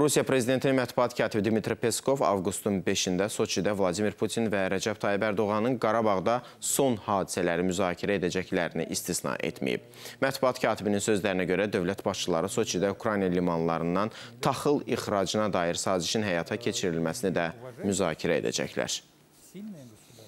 Rusiya prezidentinin mətbuat katibi Dmitri Peskov avqustun 5-də Soçidə Vladimir Putin və Rəcəb Tayyib Ərdoğanın Qarabağda son hadisələri müzakirə edəcəklərini istisna etməyib. Mətbuat katibinin sözlərinə görə dövlət başçıları Soçidə Ukrayna limanlarından taxıl ixracına dair sazişin həyata keçirilməsini də müzakirə edəcəklər.